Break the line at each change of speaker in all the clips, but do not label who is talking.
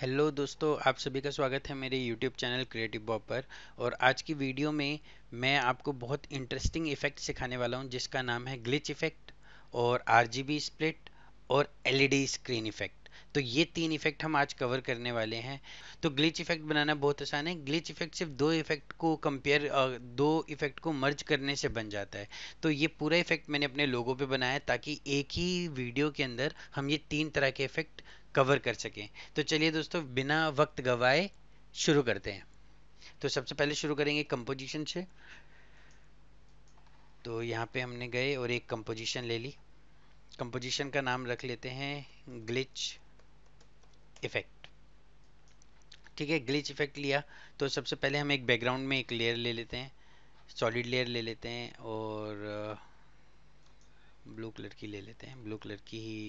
hello दोस्तों आप सभी का स्वागत है मेरे यूट्यूब चैनल क्रिएटिव बॉब पर और आज की वीडियो में मैं आपको बहुत इंटरेस्टिंग इफेक्ट सिखाने वाला हूं जिसका नाम है ग्लिच इफेक्ट और आरजीबी स्प्लिट और एलईडी स्क्रीन इफेक्ट तो ये तीन इफेक्ट हम आज कवर करने वाले हैं तो ग्लिच इफेक्ट बनाना बहुत आसान है ग्लिच इफेक्ट सिर्फ दो इफेक्ट को कंपेयर दो इफेक्ट को मर्ज करने से बन जाता है तो ये पूरा इफेक्ट मैंने अपने लोगों पे बनाया ताकि एक ही वीडियो के अंदर हम ये तीन तरह के इफेक्ट कवर कर सकें तो चलिए दोस्तों बिना वक्त गवाए शुरू करते हैं तो सबसे पहले शुरू करेंगे कंपोजिशन से तो यहाँ पे हमने गए और एक कंपोजिशन ले ली कंपोजिशन का नाम रख लेते हैं ग्लिच इफेक्ट ठीक है ग्लिच इफेक्ट लिया तो सबसे पहले हम एक बैकग्राउंड में एक लेयर ले लेते हैं सॉलिड लेयर ले लेते हैं और ब्लू कलर की ले लेते हैं ब्लू कलर की ही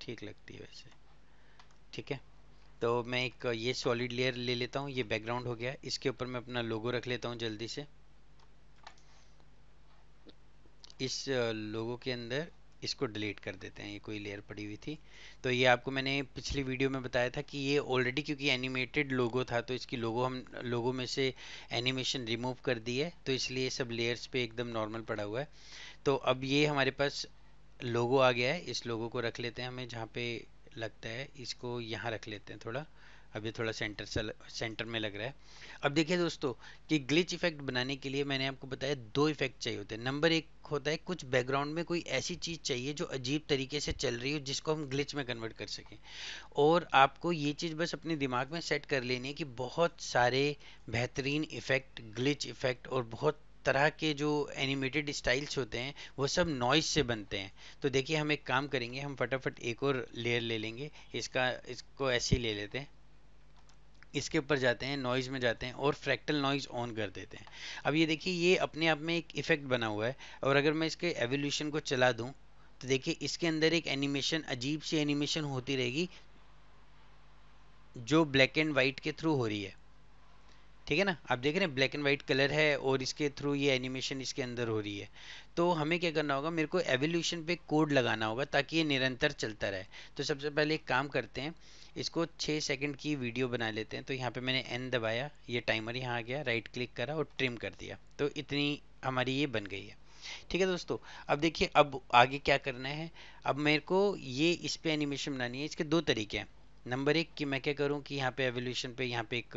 ठीक लगती है वैसे ठीक है तो मैं एक ये सॉलिड लेयर ले लेता हूँ ये बैकग्राउंड हो गया इसके ऊपर मैं अपना लोगो रख लेता हूँ जल्दी से इस लोगो के अंदर इसको डिलीट कर देते हैं ये कोई लेयर पड़ी हुई थी तो ये आपको मैंने पिछली वीडियो में बताया था कि ये ऑलरेडी क्योंकि एनिमेटेड लोगो था तो इसकी लोगो हम लोगों में से एनिमेशन रिमूव कर दी है तो इसलिए सब लेयर्स पे एकदम नॉर्मल पड़ा हुआ है तो अब ये हमारे पास लोगो आ गया है इस लोगो को रख लेते हैं हमें जहाँ पे लगता है इसको यहाँ रख लेते हैं थोड़ा अभी थोड़ा सेंटर से सेंटर में लग रहा है अब देखिए दोस्तों कि ग्लिच इफेक्ट बनाने के लिए मैंने आपको बताया दो इफेक्ट चाहिए होते हैं नंबर एक होता है कुछ बैकग्राउंड में कोई ऐसी चीज़ चाहिए जो अजीब तरीके से चल रही हो जिसको हम ग्लिच में कन्वर्ट कर सकें और आपको ये चीज़ बस अपने दिमाग में सेट कर लेनी है कि बहुत सारे बेहतरीन इफेक्ट ग्लिच इफेक्ट और बहुत तरह के जो एनिमेटेड स्टाइल्स होते हैं वो सब नॉइज से बनते हैं तो देखिए हम एक काम करेंगे हम फटाफट एक और लेयर ले लेंगे इसका इसको ऐसे ही ले लेते हैं इसके ऊपर जाते हैं नॉइज में जाते हैं और फ्रैक्टल नॉइज ऑन कर देते हैं अब ये देखिए ये अपने आप में एक इफेक्ट बना हुआ है और अगर मैं इसके एवोल्यूशन को चला दूं तो देखिए इसके अंदर एक एनिमेशन अजीब सी एनिमेशन होती रहेगी जो ब्लैक एंड वाइट के थ्रू हो रही है ठीक है ना आप देख रहे हैं ब्लैक एंड वाइट कलर है और इसके थ्रू ये एनिमेशन इसके अंदर हो रही है तो हमें क्या करना होगा मेरे को एवोल्यूशन पे कोड लगाना होगा ताकि ये निरंतर चलता रहे तो सबसे पहले एक काम करते हैं इसको छः सेकंड की वीडियो बना लेते हैं तो यहाँ पे मैंने एन दबाया ये टाइमर यहाँ आ गया राइट क्लिक करा और ट्रिम कर दिया तो इतनी हमारी ये बन गई है ठीक है दोस्तों अब देखिए अब आगे क्या करना है अब मेरे को ये इस पर एनिमेशन बनानी है इसके दो तरीके हैं नंबर एक कि मैं क्या करूँ कि यहाँ पर एवोल्यूशन पर यहाँ पे एक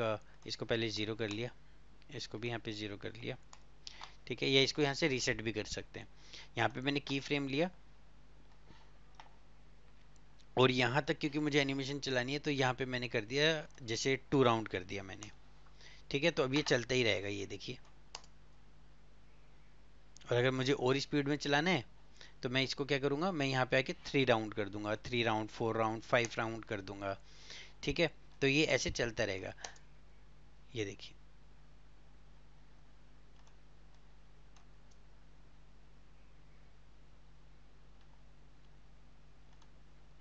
इसको पहले ज़ीरो कर लिया इसको भी यहाँ पर ज़ीरो कर लिया ठीक है या इसको यहाँ से रीसेट भी कर सकते हैं यहाँ पर मैंने की फ्रेम लिया और यहाँ तक क्योंकि मुझे एनिमेशन चलानी है तो यहाँ पे मैंने कर दिया जैसे टू राउंड कर दिया मैंने ठीक है तो अब ये चलता ही रहेगा ये देखिए और अगर मुझे और स्पीड में चलाना है तो मैं इसको क्या करूँगा मैं यहाँ पे आके थ्री राउंड कर दूंगा three round four round five round कर दूंगा ठीक है तो ये ऐसे चलता रहेगा ये देखिए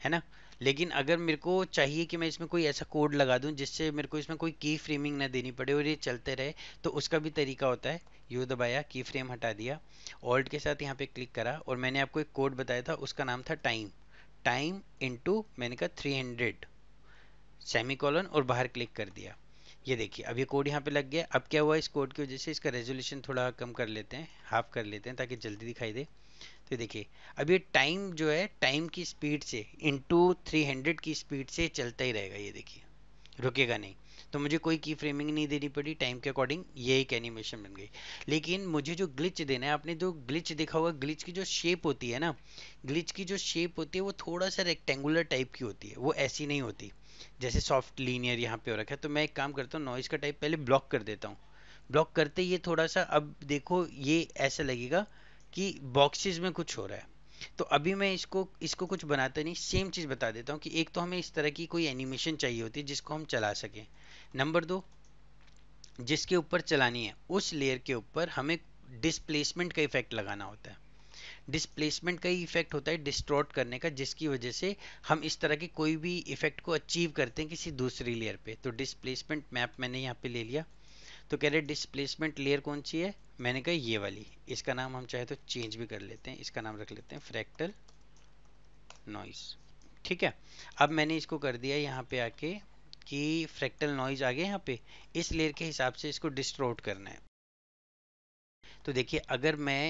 है ना लेकिन अगर मेरे को चाहिए कि मैं इसमें कोई ऐसा कोड लगा दूं जिससे मेरे को इसमें कोई की फ्रेमिंग ना देनी पड़े और ये चलते रहे तो उसका भी तरीका होता है यू दबाया की फ्रेम हटा दिया ऑल्ट के साथ यहाँ पे क्लिक करा और मैंने आपको एक कोड बताया था उसका नाम था टाइम टाइम इंटू मैंने कहा थ्री हंड्रेड सेमी और बाहर क्लिक कर दिया ये देखिए अब ये कोड यहाँ पे लग गया अब क्या हुआ इस कोड की वजह से इसका रेजोल्यूशन थोड़ा कम कर लेते हैं हाफ कर लेते हैं ताकि जल्दी दिखाई दे तो देखिए अब ये टाइम जो है टाइम की स्पीड से इंटू थ्री हंड्रेड की स्पीड से चलता ही रहेगा ये देखिए रुकेगा नहीं तो मुझे कोई की फ्रेमिंग नहीं देनी पड़ी टाइम के अकॉर्डिंग ये एक एनिमेशन बन गई लेकिन मुझे जो ग्लिच देना है आपने जो ग्लिच देखा होगा ग्लिच की जो शेप होती है ना ग्लिच की जो शेप होती है वो थोड़ा सा रेक्टेंगुलर टाइप की होती है वो ऐसी नहीं होती जैसे सॉफ्ट लीनियर यहाँ पे हो रखा है तो मैं एक काम करता हूँ नॉइज़ का टाइप पहले ब्लॉक कर देता हूँ ब्लॉक करते ये थोड़ा सा अब देखो ये ऐसा लगेगा कि बॉक्सेस में कुछ हो रहा है तो अभी मैं इसको इसको कुछ बनाते नहीं सेम चीज़ बता देता हूँ कि एक तो हमें इस तरह की कोई एनिमेशन चाहिए होती है जिसको हम चला सकें नंबर दो जिसके ऊपर चलानी है उस लेयर के ऊपर हमें डिस्प्लेसमेंट का इफेक्ट लगाना होता है डिस्प्लेसमेंट का ही इफेक्ट होता है डिस्ट्रॉट करने का जिसकी वजह से हम इस तरह के कोई भी इफेक्ट को अचीव करते हैं किसी दूसरी लेयर पे तो डिस्प्लेसमेंट मैप मैंने यहाँ पे ले लिया तो कह रहे डिस्प्लेसमेंट लेयर कौन सी है मैंने कहा ये वाली इसका नाम हम चाहे तो चेंज भी कर लेते हैं इसका नाम रख लेते हैं फ्रैक्टल नॉइज ठीक है अब मैंने इसको कर दिया यहाँ पे आके कि फ्रैक्टल नॉइज आ गया यहाँ पे इस लेयर के हिसाब से इसको डिस्ट्रोट करना है तो देखिए अगर मैं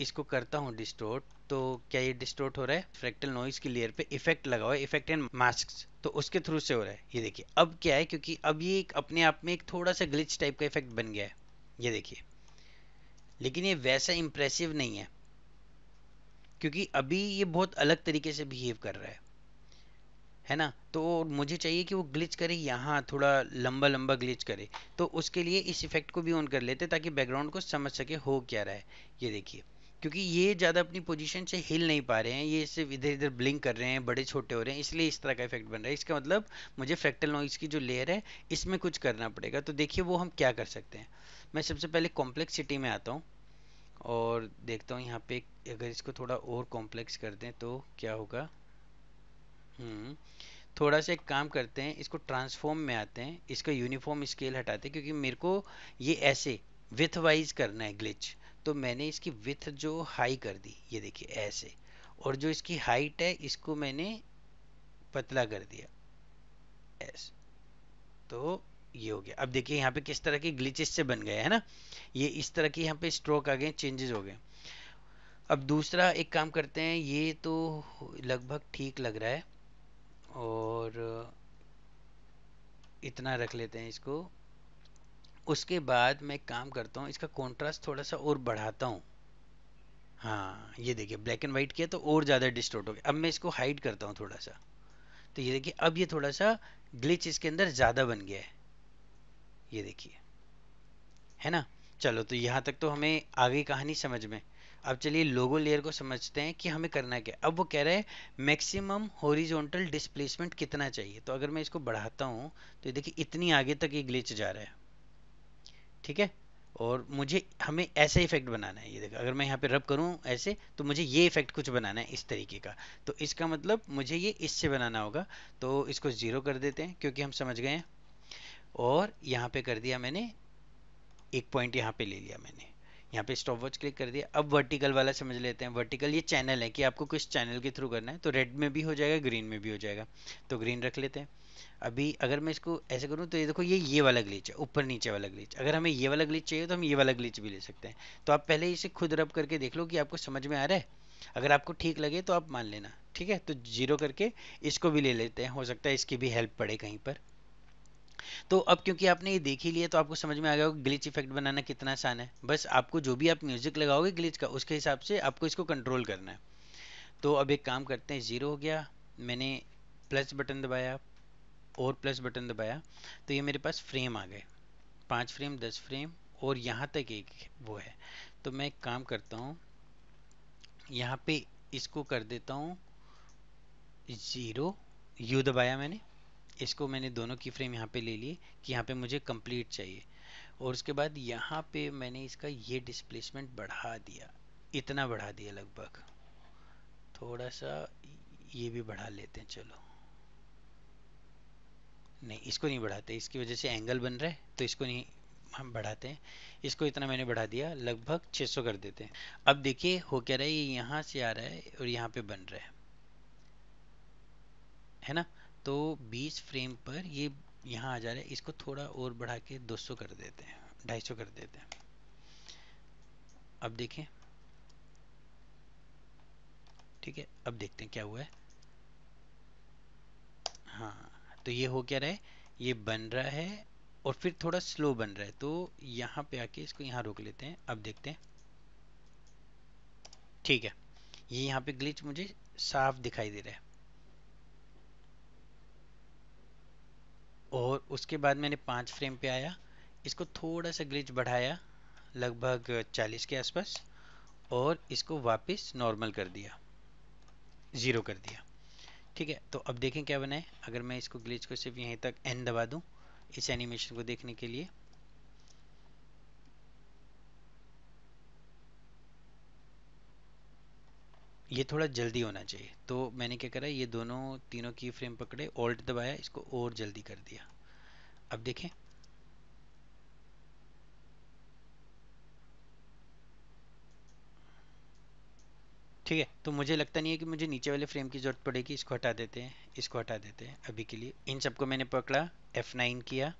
इसको करता हूँ डिस्ट्रोट तो क्या ये डिस्टोर्ट हो रहा है फ्रैक्टल नॉइज की लेयर पे इफेक्ट लगा हुआ है इफेक्ट एंड मास्क तो उसके थ्रू से हो रहा है ये देखिए अब क्या है क्योंकि अब ये एक अपने आप में एक थोड़ा सा ग्लिच टाइप का इफेक्ट बन गया है ये देखिए लेकिन ये वैसा इंप्रेसिव नहीं है क्योंकि अभी ये बहुत अलग तरीके से बिहेव कर रहा है है ना तो मुझे चाहिए कि वो ग्लिच करे यहाँ थोड़ा लंबा लंबा ग्लिच करे तो उसके लिए इस इफेक्ट को भी ऑन कर लेते ताकि बैकग्राउंड को समझ सके हो क्या रहा है ये देखिए क्योंकि ये ज़्यादा अपनी पोजीशन से हिल नहीं पा रहे हैं ये सिर्फ इधर इधर ब्लिंक कर रहे हैं बड़े छोटे हो रहे हैं इसलिए इस तरह का इफेक्ट बन रहा है इसका मतलब मुझे फ्रैक्टल नॉइज़ की जो लेयर है इसमें कुछ करना पड़ेगा तो देखिए वो हम क्या कर सकते हैं मैं सबसे पहले कॉम्प्लेक्सिटी में आता हूँ और देखता हूँ यहाँ पे अगर इसको थोड़ा और कॉम्प्लेक्स कर दें तो क्या होगा हम्म, थोड़ा सा एक काम करते हैं इसको ट्रांसफॉर्म में आते हैं इसका यूनिफॉर्म स्केल हटाते हैं क्योंकि मेरे को ये ऐसे विथ वाइज करना है ग्लिच तो मैंने इसकी विथ जो हाई कर दी ये देखिए ऐसे और जो इसकी हाइट है इसको मैंने पतला कर दिया ऐसे तो ये हो गया अब देखिए यहाँ पे किस तरह के ग्लिचेस से बन गए है ना ये इस तरह के यहाँ पे स्ट्रोक आ गए चेंजेस हो गए अब दूसरा एक काम करते हैं ये तो लगभग ठीक लग रहा है और इतना रख लेते हैं इसको उसके बाद मैं काम करता हूँ इसका कॉन्ट्रास्ट थोड़ा सा और बढ़ाता हूँ हाँ ये देखिए ब्लैक एंड वाइट किया तो और ज़्यादा डिस्टोर्ट हो गया अब मैं इसको हाइड करता हूँ थोड़ा सा तो ये देखिए अब ये थोड़ा सा ग्लिच इसके अंदर ज़्यादा बन गया है ये देखिए है ना चलो तो यहाँ तक तो हमें आगे कहानी समझ में अब चलिए लोगो लेयर को समझते हैं कि हमें करना क्या अब वो कह रहा है मैक्सिमम होरिजोनटल डिस्प्लेसमेंट कितना चाहिए तो अगर मैं इसको बढ़ाता हूँ तो ये देखिए इतनी आगे तक ये ग्लिच जा रहा है ठीक है और मुझे हमें ऐसे इफेक्ट बनाना है ये देखो अगर मैं यहाँ पे रब करूँ ऐसे तो मुझे ये इफेक्ट कुछ बनाना है इस तरीके का तो इसका मतलब मुझे ये इससे बनाना होगा तो इसको ज़ीरो कर देते हैं क्योंकि हम समझ गए हैं और यहाँ पे कर दिया मैंने एक पॉइंट यहाँ पे ले लिया मैंने यहाँ पे स्टॉप वॉच क्लिक कर दिया अब वर्टिकल वाला समझ लेते हैं वर्टिकल ये चैनल है कि आपको किस चैनल के थ्रू करना है तो रेड में भी हो जाएगा ग्रीन में भी हो जाएगा तो ग्रीन रख लेते हैं अभी अगर मैं इसको ऐसे करूँ तो ये देखो ये ये वाला ग्लिच है ऊपर नीचे वाला ग्लिच अगर हमें ये वाला ग्लिच चाहिए तो हम ये वाला ग्लिच भी ले सकते हैं तो आप पहले इसे खुद रब करके देख लो कि आपको समझ में आ रहा है अगर आपको ठीक लगे तो आप मान लेना ठीक है तो जीरो करके इसको भी ले लेते हैं हो सकता है इसकी भी हेल्प पड़े कहीं पर तो अब क्योंकि आपने ये देख ही लिया तो आपको समझ में आ गया होगा ग्लिच इफेक्ट बनाना कितना आसान है बस आपको जो भी आप म्यूजिक लगाओगे ग्लिच का उसके हिसाब से आपको इसको कंट्रोल करना है तो अब एक काम करते हैं जीरो हो गया मैंने प्लस बटन दबाया और प्लस बटन दबाया तो ये मेरे पास फ्रेम आ गए पाँच फ्रेम दस फ्रेम और यहाँ तक एक वो है तो मैं एक काम करता हूँ यहाँ पे इसको कर देता हूँ ज़ीरो यू दबाया मैंने इसको मैंने दोनों की फ्रेम यहाँ पे ले लिए कि यहाँ पे मुझे कंप्लीट चाहिए और उसके बाद यहाँ पे मैंने इसका ये डिस्प्लेसमेंट बढ़ा दिया इतना बढ़ा दिया लगभग थोड़ा सा ये भी बढ़ा लेते हैं चलो नहीं इसको नहीं बढ़ाते इसकी वजह से एंगल बन रहा है तो इसको नहीं हम बढ़ाते हैं इसको इतना मैंने बढ़ा दिया लगभग 600 कर देते हैं अब देखिए हो क्या रहा है ये यहाँ से आ रहा है और यहाँ पे बन रहा है है ना तो 20 फ्रेम पर ये यहाँ आ जा रहा है इसको थोड़ा और बढ़ा के 200 कर देते हैं ढाई कर देते हैं अब देखें ठीक है अब देखते हैं क्या हुआ है हाँ तो ये हो क्या रहा है ये बन रहा है और फिर थोड़ा स्लो बन रहा है तो यहाँ पे आके इसको यहाँ रोक लेते हैं अब देखते हैं ठीक है ये यहाँ पे ग्लिच मुझे साफ दिखाई दे रहा है और उसके बाद मैंने पाँच फ्रेम पे आया इसको थोड़ा सा ग्लिच बढ़ाया लगभग चालीस के आसपास और इसको वापस नॉर्मल कर दिया ज़ीरो कर दिया ठीक है तो अब देखें क्या बनाए अगर मैं इसको ग्लिच को सिर्फ यहीं तक एन दबा दूं इस एनिमेशन को देखने के लिए ये थोड़ा जल्दी होना चाहिए तो मैंने क्या करा ये दोनों तीनों की फ्रेम पकड़े ऑल्ट दबाया इसको और जल्दी कर दिया अब देखें ठीक है तो मुझे लगता नहीं है कि मुझे नीचे वाले फ्रेम की ज़रूरत पड़ेगी इसको हटा देते हैं इसको हटा देते हैं अभी के लिए इन सबको मैंने पकड़ा एफ नाइन किया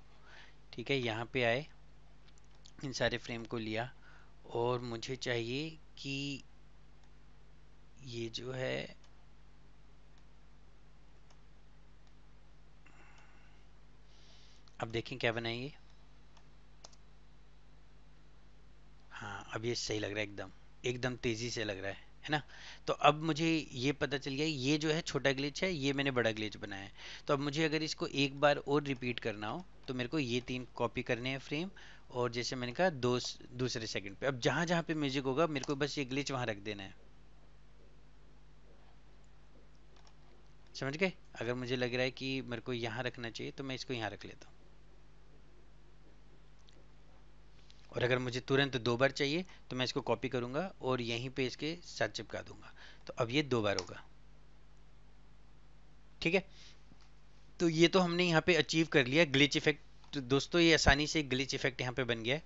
ठीक है यहाँ पे आए इन सारे फ्रेम को लिया और मुझे चाहिए कि ये जो है अब देखें क्या बनाएंगे हाँ अब ये सही लग रहा है एकदम एकदम तेज़ी से लग रहा है है ना तो अब मुझे ये पता चल गया ये जो है छोटा ग्लिच है ये मैंने बड़ा ग्लिच बनाया है तो अब मुझे अगर इसको एक बार और रिपीट करना हो तो मेरे को ये तीन कॉपी करने हैं फ्रेम और जैसे मैंने कहा दो दूसरे सेकंड पे अब जहाँ जहाँ पे म्यूजिक होगा मेरे को बस ये ग्लिच वहाँ रख देना है समझ गए अगर मुझे लग रहा है कि मेरे को यहाँ रखना चाहिए तो मैं इसको यहाँ रख लेता हूँ और अगर मुझे तुरंत दो बार चाहिए तो मैं इसको कॉपी करूंगा और यहीं पे इसके साथ चिपका दूंगा तो अब ये दो बार होगा ठीक है तो ये तो हमने यहाँ पे अचीव कर लिया ग्लिच इफेक्ट तो दोस्तों ये आसानी से ग्लिच इफेक्ट यहाँ पे बन गया है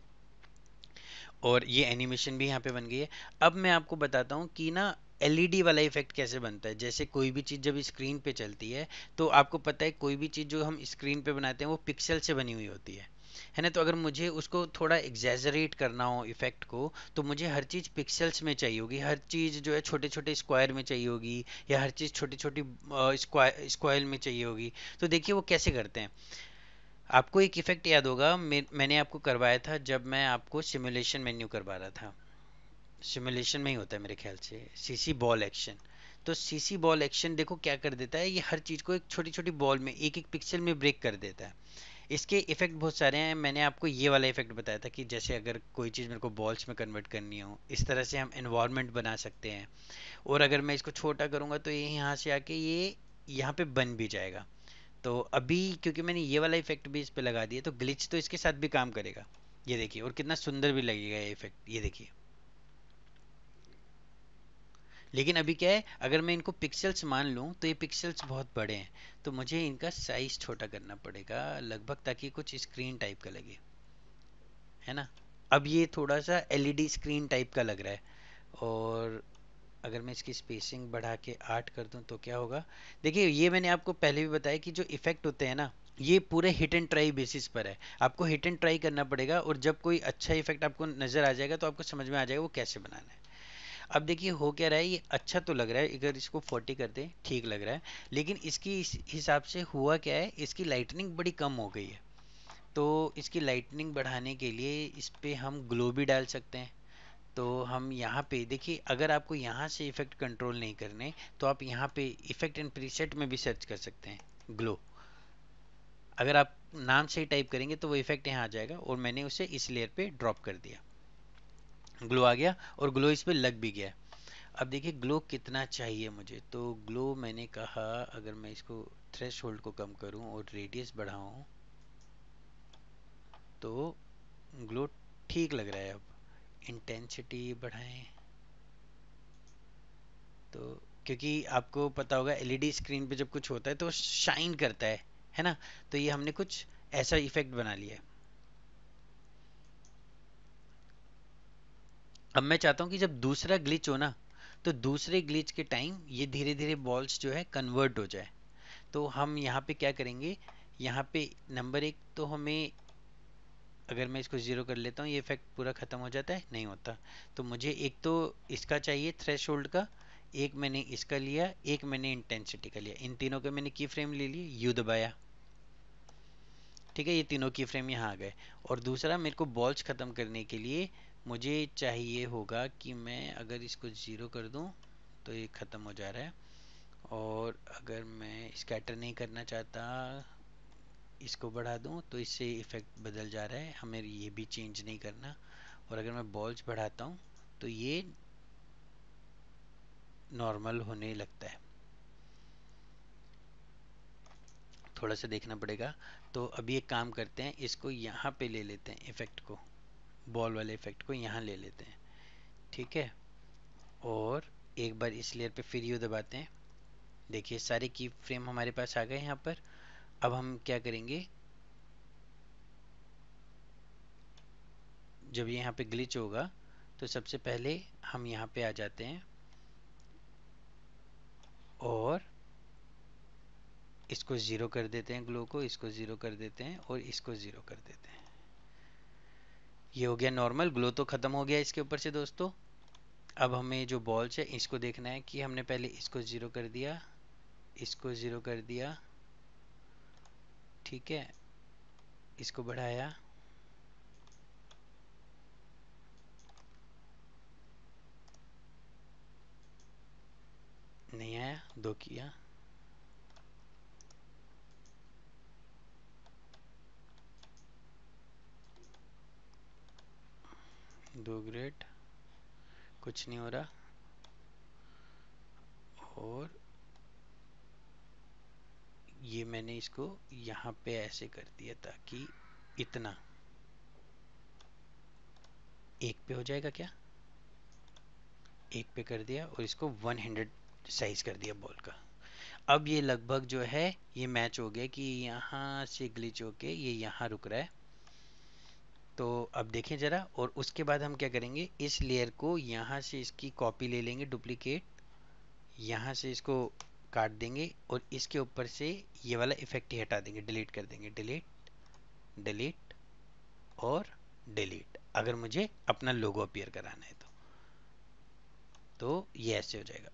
और ये एनिमेशन भी यहाँ पे बन गई है अब मैं आपको बताता हूँ कि ना एलईडी e वाला इफेक्ट कैसे बनता है जैसे कोई भी चीज़ जब स्क्रीन पे चलती है तो आपको पता है कोई भी चीज़ जो हम स्क्रीन पे बनाते हैं वो पिक्सल से बनी हुई होती है है ना तो अगर मुझे उसको थोड़ा एग्जेजरेट करना हो इफेक्ट को तो मुझे हर चीज़ पिक्सल्स में चाहिए होगी हर चीज़ जो है छोटे छोटे स्क्वायर में चाहिए होगी या हर चीज़ छोटी छोटी स्क्वायर स्क्वायर में चाहिए होगी तो देखिए वो कैसे करते हैं आपको एक इफेक्ट याद होगा मैंने आपको करवाया था जब मैं आपको सिमुलेशन मेन्यू करवा रहा था सिमुलेशन में ही होता है मेरे ख्याल से सीसी बॉल एक्शन तो सीसी बॉल एक्शन देखो क्या कर देता है ये हर चीज़ को एक छोटी छोटी बॉल में एक एक पिक्सल में ब्रेक कर देता है इसके इफेक्ट बहुत सारे हैं मैंने आपको ये वाला इफेक्ट बताया था कि जैसे अगर कोई चीज़ मेरे को बॉल्स में कन्वर्ट करनी हो इस तरह से हम इन्वायरमेंट बना सकते हैं और अगर मैं इसको छोटा करूँगा तो ये यहाँ से आके ये यहाँ पे बन भी जाएगा तो अभी क्योंकि मैंने ये वाला इफेक्ट भी इस पर लगा दिया तो ग्लिच तो इसके साथ भी काम करेगा ये देखिए और कितना सुंदर भी लगेगा ये इफेक्ट ये देखिए लेकिन अभी क्या है अगर मैं इनको पिक्सल्स मान लूँ तो ये पिक्सल्स बहुत बड़े हैं तो मुझे इनका साइज छोटा करना पड़ेगा लगभग ताकि कुछ स्क्रीन टाइप का लगे है ना अब ये थोड़ा सा एलईडी स्क्रीन टाइप का लग रहा है और अगर मैं इसकी स्पेसिंग बढ़ा के आर्ट कर दूं तो क्या होगा देखिए ये मैंने आपको पहले भी बताया कि जो इफेक्ट होते हैं ना ये पूरे हिट एंड ट्राई बेसिस पर है आपको हिट एंड ट्राई करना पड़ेगा और जब कोई अच्छा इफेक्ट आपको नज़र आ जाएगा तो आपको समझ में आ जाएगा वो कैसे बनाना है अब देखिए हो क्या रहा है ये अच्छा तो लग रहा है अगर इसको फोर्टी कर दें ठीक लग रहा है लेकिन इसकी हिसाब से हुआ क्या है इसकी लाइटनिंग बड़ी कम हो गई है तो इसकी लाइटनिंग बढ़ाने के लिए इस पर हम ग्लो भी डाल सकते हैं तो हम यहाँ पे देखिए अगर आपको यहाँ से इफेक्ट कंट्रोल नहीं करने तो आप यहाँ पे इफेक्ट एंड प्रीसेट में भी सर्च कर सकते हैं ग्लो अगर आप नाम से ही टाइप करेंगे तो वो इफेक्ट यहाँ आ जाएगा और मैंने उसे इस लेयर पे ड्रॉप कर दिया ग्लो आ गया और ग्लो इस पर लग भी गया अब देखिए ग्लो कितना चाहिए मुझे तो ग्लो मैंने कहा अगर मैं इसको थ्रेश को कम करूं और रेडियस बढ़ाऊं तो ग्लो ठीक लग रहा है अब इंटेंसिटी बढ़ाएं तो क्योंकि आपको पता होगा एलईडी स्क्रीन e पे जब कुछ होता है तो शाइन करता है है ना तो ये हमने कुछ ऐसा इफेक्ट बना लिया है अब मैं चाहता हूँ कि जब दूसरा ग्लिच हो ना तो दूसरे ग्लिच के टाइम ये धीरे धीरे बॉल्स जो है कन्वर्ट हो जाए तो हम यहाँ पे क्या करेंगे यहाँ पे नंबर एक तो हमें अगर मैं इसको ज़ीरो कर लेता हूँ ये इफेक्ट पूरा ख़त्म हो जाता है नहीं होता तो मुझे एक तो इसका चाहिए थ्रेश का एक मैंने इसका लिया एक मैंने इंटेंसिटी का लिया इन तीनों के मैंने की फ्रेम ले लिए यू दबाया ठीक है ये तीनों की फ्रेम यहाँ आ गए और दूसरा मेरे को बॉल्स ख़त्म करने के लिए मुझे चाहिए होगा कि मैं अगर इसको ज़ीरो कर दूं तो ये ख़त्म हो जा रहा है और अगर मैं स्कैटर नहीं करना चाहता इसको बढ़ा दूं तो इससे इफ़ेक्ट बदल जा रहा है हमें ये भी चेंज नहीं करना और अगर मैं बॉल्स बढ़ाता हूँ तो ये नॉर्मल होने लगता है थोड़ा सा देखना पड़ेगा तो अभी एक काम करते हैं इसको यहाँ पे ले लेते हैं इफ़ेक्ट को बॉल वाले इफेक्ट को यहाँ ले लेते हैं ठीक है और एक बार इस लेयर पे फिर यू दबाते हैं देखिए सारे की फ्रेम हमारे पास आ गए यहाँ पर अब हम क्या करेंगे जब यहाँ पे ग्लिच होगा तो सबसे पहले हम यहाँ पे आ जाते हैं और इसको ज़ीरो कर देते हैं ग्लो को इसको ज़ीरो कर देते हैं और इसको ज़ीरो कर देते हैं ये हो गया नॉर्मल ग्लो तो ख़त्म हो गया इसके ऊपर से दोस्तों अब हमें जो बॉल्स है इसको देखना है कि हमने पहले इसको ज़ीरो कर दिया इसको ज़ीरो कर दिया ठीक है इसको बढ़ाया नहीं आया दो किया दो ग्रेड कुछ नहीं हो रहा और ये मैंने इसको यहाँ पे ऐसे कर दिया ताकि इतना एक पे हो जाएगा क्या एक पे कर दिया और इसको 100 साइज कर दिया बॉल का अब ये लगभग जो है ये मैच हो गया कि यहाँ से ग्लिच होके ये यहाँ रुक रहा है तो अब देखें ज़रा और उसके बाद हम क्या करेंगे इस लेयर को यहाँ से इसकी कॉपी ले लेंगे डुप्लीकेट यहाँ से इसको काट देंगे और इसके ऊपर से ये वाला इफेक्ट ही हटा देंगे डिलीट कर देंगे डिलीट डिलीट और डिलीट अगर मुझे अपना लोगो अपियर कराना है तो तो ये ऐसे हो जाएगा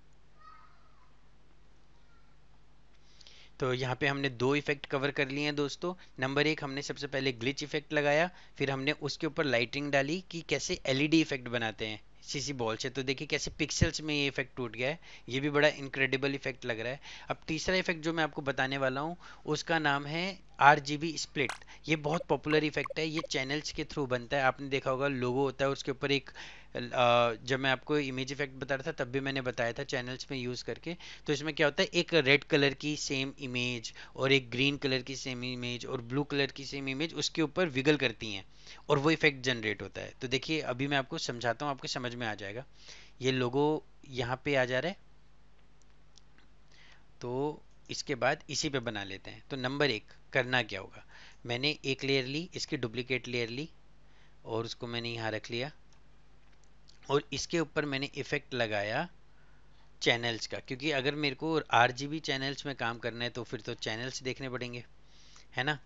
तो यहाँ पे हमने दो इफेक्ट कवर कर लिए हैं दोस्तों नंबर एक हमने सबसे पहले ग्लिच इफेक्ट लगाया फिर हमने उसके ऊपर लाइटिंग डाली कि कैसे एलईडी इफेक्ट e बनाते हैं सीसी बॉल से तो देखिए कैसे पिक्सल्स में ये इफेक्ट टूट गया है ये भी बड़ा इनक्रेडिबल इफेक्ट लग रहा है अब तीसरा इफेक्ट जो मैं आपको बताने वाला हूँ उसका नाम है आर स्प्लिट ये बहुत पॉपुलर इफेक्ट है ये चैनल्स के थ्रू बनता है आपने देखा होगा लोगो होता है उसके ऊपर एक जब मैं आपको इमेज इफेक्ट बता रहा था तब भी मैंने बताया था चैनल्स में यूज़ करके तो इसमें क्या होता है एक रेड कलर की सेम इमेज और एक ग्रीन कलर की सेम इमेज और ब्लू कलर की सेम इमेज उसके ऊपर विगल करती हैं और वो इफेक्ट जनरेट होता है तो देखिए अभी मैं आपको समझाता हूँ आपको समझ में आ जाएगा ये लोगो यहाँ पे आ जा रहा है तो इसके बाद इसी पे बना लेते हैं तो नंबर एक करना क्या होगा मैंने एक लेयर ली इसकी डुप्लीकेट लेयर ली और उसको मैंने यहाँ रख लिया और इसके ऊपर मैंने इफेक्ट लगाया चैनल्स का क्योंकि अगर मेरे को आर चैनल्स में काम करना है तो फिर तो चैनल्स देखने पड़ेंगे है ना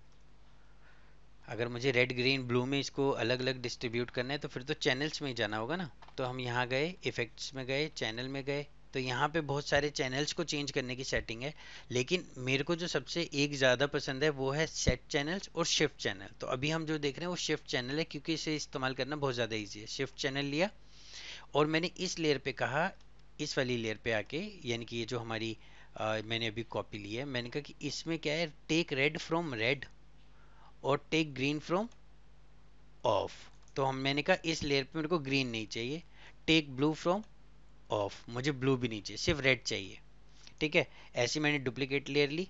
अगर मुझे रेड ग्रीन ब्लू में इसको अलग अलग डिस्ट्रीब्यूट करना है तो फिर तो चैनल्स में ही जाना होगा ना तो हम यहाँ गए इफेक्ट्स में गए चैनल में गए तो यहाँ पे बहुत सारे चैनल्स को चेंज करने की सेटिंग है लेकिन मेरे को जो सबसे एक ज़्यादा पसंद है वो है सेट चैनल्स और शिफ्ट चैनल तो अभी हम जो देख रहे हैं वो शिफ्ट चैनल है क्योंकि इसे इस्तेमाल करना बहुत ज़्यादा ईजी है शिफ्ट चैनल लिया और मैंने इस लेयर पर कहा इस वाली लेयर पर आके यानी कि ये जो हमारी आ, मैंने अभी कॉपी ली है मैंने कहा कि इसमें क्या है टेक रेड फ्रॉम रेड और टेक ग्रीन फ्रॉम ऑफ तो हम मैंने कहा इस लेयर पे मेरे को ग्रीन नहीं चाहिए टेक ब्लू फ्रॉम ऑफ मुझे ब्लू भी नहीं चाहिए सिर्फ रेड चाहिए ठीक है ऐसे मैंने डुप्लीकेट लेयर ली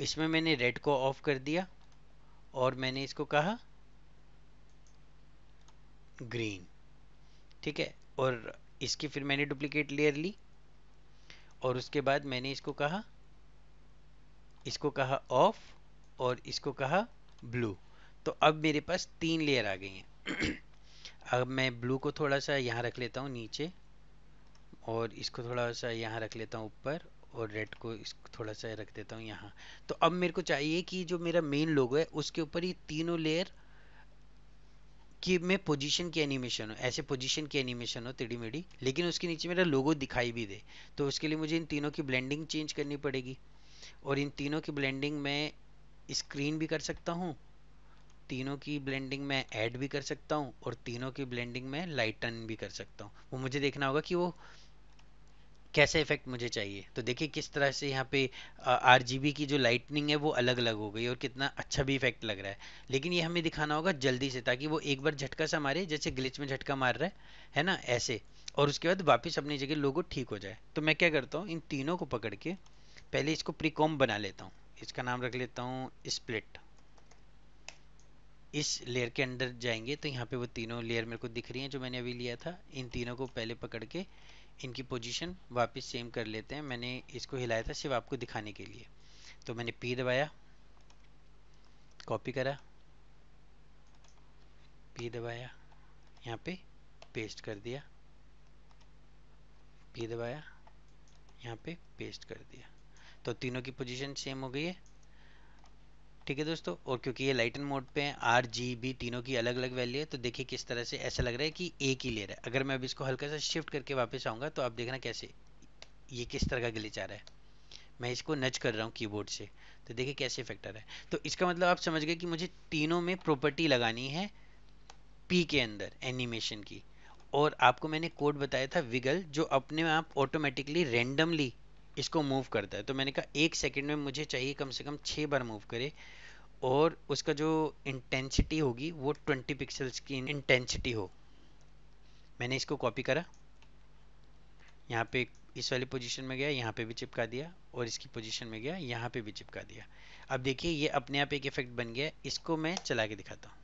इसमें मैंने रेड को ऑफ कर दिया और मैंने इसको कहा ग्रीन ठीक है और इसकी फिर मैंने डुप्लीकेट लेयर ली और उसके बाद मैंने इसको कहा इसको कहा ऑफ और इसको कहा ब्लू तो अब मेरे पास तीन लेयर आ गई हैं अब मैं ब्लू को थोड़ा सा यहाँ रख लेता हूँ नीचे और इसको थोड़ा सा यहाँ रख लेता हूँ ऊपर और रेड को इसको थोड़ा सा रख देता हूँ यहाँ तो अब मेरे को चाहिए कि जो मेरा मेन लोगो है उसके ऊपर ये तीनों लेयर कि मैं पोजीशन की एनिमेशन हो ऐसे पोजीशन की एनिमेशन हो टेढ़ी मेढ़ी लेकिन उसके नीचे मेरा लोगो दिखाई भी दे तो उसके लिए मुझे इन तीनों की ब्लेंडिंग चेंज करनी पड़ेगी और इन तीनों की ब्लेंडिंग मैं स्क्रीन भी कर सकता हूँ तीनों की ब्लेंडिंग में ऐड भी कर सकता हूँ और तीनों की ब्लेंडिंग में लाइटन भी कर सकता हूँ वो मुझे देखना होगा कि वो कैसे इफेक्ट मुझे चाहिए तो देखिए किस तरह से यहाँ पे आर की जो लाइटनिंग है वो अलग अलग हो गई और कितना अच्छा भी इफेक्ट लग रहा है लेकिन ये हमें दिखाना होगा जल्दी से ताकि वो एक बार झटका सा मारे जैसे ग्लिच में झटका मार रहा है है ना ऐसे और उसके बाद वापस अपनी जगह लोगो ठीक हो जाए तो मैं क्या करता हूँ इन तीनों को पकड़ के पहले इसको प्रिकॉम बना लेता हूँ इसका नाम रख लेता हूँ स्प्लिट इस लेयर के अंदर जाएंगे तो यहाँ पे वो तीनों लेयर मेरे को दिख रही हैं जो मैंने अभी लिया था इन तीनों को पहले पकड़ के इनकी पोजीशन वापस सेम कर लेते हैं मैंने इसको हिलाया था सिर्फ आपको दिखाने के लिए तो मैंने पी दबाया कॉपी करा पी दबाया यहाँ पे पेस्ट कर दिया पी दबाया यहाँ पे पेस्ट कर दिया तो तीनों की पोजीशन सेम हो गई है ठीक है दोस्तों और क्योंकि ये लाइटन मोड पे हैं आर जी बी तीनों की अलग अलग वैल्यू है तो देखिए किस तरह से ऐसा लग रहा है कि एक ही ले रहा है अगर मैं अब इसको हल्का सा शिफ्ट करके वापस आऊँगा तो आप देखना कैसे ये किस तरह का ग्लिच आ रहा है मैं इसको नच कर रहा हूँ कीबोर्ड से तो देखिए कैसे इफेक्ट आ रहा है तो इसका मतलब आप समझ गए कि मुझे तीनों में प्रॉपर्टी लगानी है पी के अंदर एनिमेशन की और आपको मैंने कोड बताया था विगल जो अपने आप ऑटोमेटिकली रेंडमली इसको मूव करता है तो मैंने कहा एक सेकेंड में मुझे चाहिए कम से कम छः बार मूव करे और उसका जो इंटेंसिटी होगी वो 20 पिक्सल्स की इंटेंसिटी हो मैंने इसको कॉपी करा यहाँ पे इस वाली पोजीशन में गया यहाँ पे भी चिपका दिया और इसकी पोजीशन में गया यहाँ पे भी चिपका दिया अब देखिए ये अपने आप एक इफेक्ट बन गया इसको मैं चला के दिखाता हूँ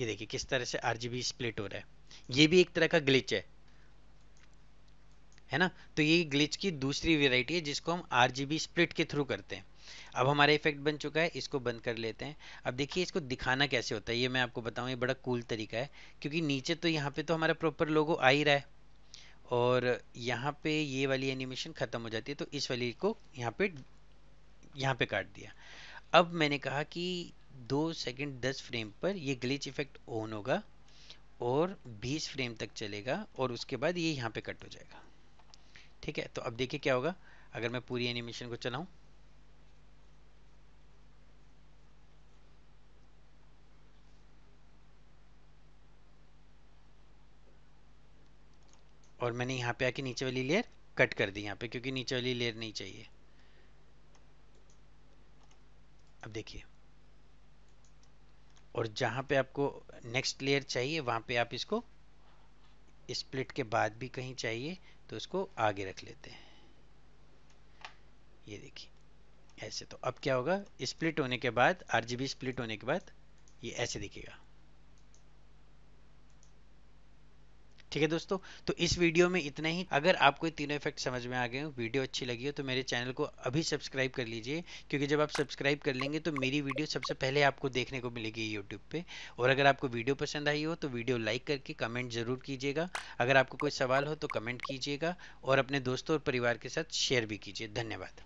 ये देखिए किस तरह से आर स्प्लिट हो रहा है ये भी एक तरह का ग्लिच है है ना तो ये ग्लिच की दूसरी वेराइटी है जिसको हम आर स्प्लिट के थ्रू करते हैं अब हमारा इफेक्ट बन चुका है इसको बंद कर लेते हैं अब देखिए इसको दिखाना कैसे होता है ये मैं आपको बताऊँ ये बड़ा कूल तरीका है क्योंकि नीचे तो यहाँ पे तो हमारा प्रॉपर लोगो आ ही रहा है और यहाँ पे ये वाली एनिमेशन ख़त्म हो जाती है तो इस वाली को यहाँ पे यहाँ पे काट दिया अब मैंने कहा कि दो सेकेंड दस फ्रेम पर ये ग्लिच इफेक्ट ऑन होगा और बीस फ्रेम तक चलेगा और उसके बाद ये यहाँ पे कट हो जाएगा ठीक है तो अब देखिए क्या होगा अगर मैं पूरी एनिमेशन को चलाऊं और मैंने यहां पे आके नीचे वाली लेयर कट कर दी यहां पे क्योंकि नीचे वाली लेयर नहीं चाहिए अब देखिए और जहां पे आपको नेक्स्ट लेयर चाहिए वहां पे आप इसको स्प्लिट के बाद भी कहीं चाहिए तो उसको आगे रख लेते हैं ये देखिए ऐसे तो अब क्या होगा स्प्लिट होने के बाद आरजीबी स्प्लिट होने के बाद ये ऐसे दिखेगा ठीक है दोस्तों तो इस वीडियो में इतना ही अगर आपको तीनों इफेक्ट समझ में आ गए हो वीडियो अच्छी लगी हो तो मेरे चैनल को अभी सब्सक्राइब कर लीजिए क्योंकि जब आप सब्सक्राइब कर लेंगे तो मेरी वीडियो सबसे पहले आपको देखने को मिलेगी यूट्यूब पर और अगर आपको वीडियो पसंद आई हो तो वीडियो लाइक करके कमेंट ज़रूर कीजिएगा अगर आपको कोई सवाल हो तो कमेंट कीजिएगा और अपने दोस्तों और परिवार के साथ शेयर भी कीजिए धन्यवाद